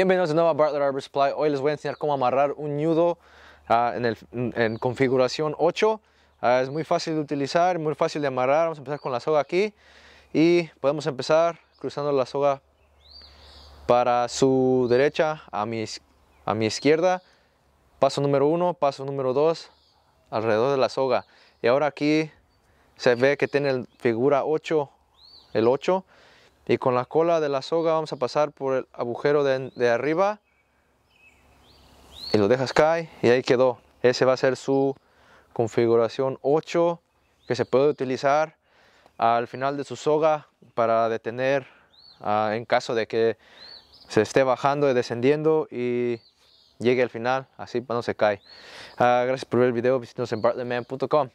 Bienvenidos de nuevo a Bartlett Arbor Supply. Hoy les voy a enseñar cómo amarrar un nudo ah, en, configuración 8. Ah, es muy fácil de utilizar, muy fácil de amarrar. Vamos a empezar con la soga aquí y podemos empezar cruzando la soga para su derecha a mi, a mi izquierda. Paso número 1, paso número 2, alrededor de la soga. Y ahora aquí se ve que tiene figura 8, el 8. Y con la cola de la soga vamos a pasar por el agujero de, arriba y lo dejas caer y ahí quedó. Ese va a ser su configuración 8 que se puede utilizar al final de su soga para detener ah, en caso de que se esté bajando y descendiendo y llegue al final, así no se cae. Ah, gracias por ver el video, Visitanos en bartleman.com.